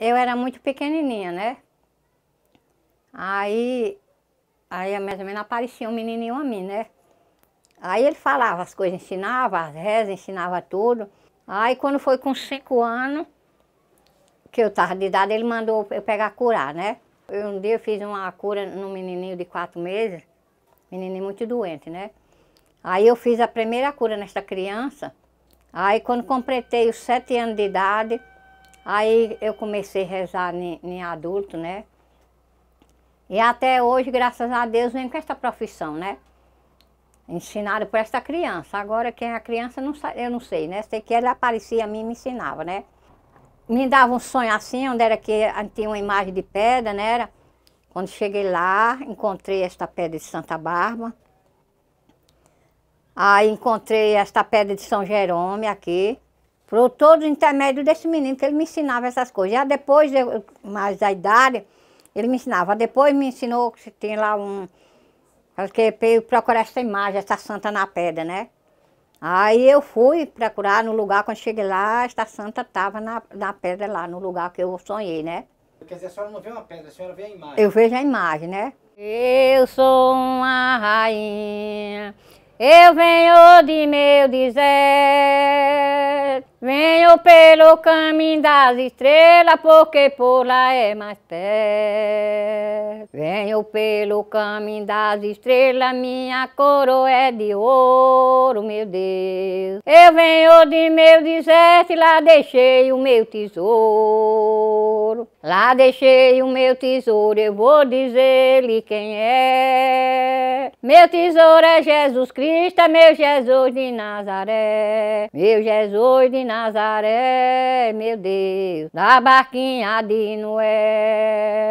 eu era muito pequenininha, né? Aí, aí mais ou menos aparecia um menininho a mim, né? Aí ele falava as coisas, ensinava as rezas, ensinava tudo. Aí quando foi com cinco anos, que eu estava de idade, ele mandou eu pegar curar, né? Eu, um dia eu fiz uma cura num menininho de quatro meses, menininho muito doente, né? Aí eu fiz a primeira cura nesta criança. Aí quando completei os sete anos de idade, Aí eu comecei a rezar em, em adulto, né? E até hoje, graças a Deus, vem com essa profissão, né? Ensinado por esta criança. Agora, quem é a criança, não, eu não sei, né? Sei que ela aparecia a mim e me ensinava, né? Me dava um sonho assim, onde era que tinha uma imagem de pedra, né? Era, quando cheguei lá, encontrei esta pedra de Santa Bárbara. Aí encontrei esta pedra de São Jerônimo aqui. Por todo o intermédio desse menino, que ele me ensinava essas coisas. Já depois, eu, mais da idade, ele me ensinava. Depois me ensinou que tem lá um... Que eu procurar essa imagem, essa santa na pedra, né? Aí eu fui procurar no lugar, quando cheguei lá, esta santa estava na, na pedra lá, no lugar que eu sonhei, né? Quer dizer, a senhora não vê uma pedra, a senhora vê a imagem. Eu vejo a imagem, né? Eu sou uma rainha, eu venho de meu deserto, Venho pelo caminho das estrelas, porque por lá é mais perto. Venho pelo caminho das estrelas, minha coroa é de ouro, meu Deus. Eu venho de meu deserto e lá deixei o meu tesouro. Lá deixei o meu tesouro, eu vou dizer-lhe quem é. Meu tesouro é Jesus Cristo, é meu Jesus de Nazaré. Meu Jesus de Nazaré, meu Deus, da barquinha de Noé.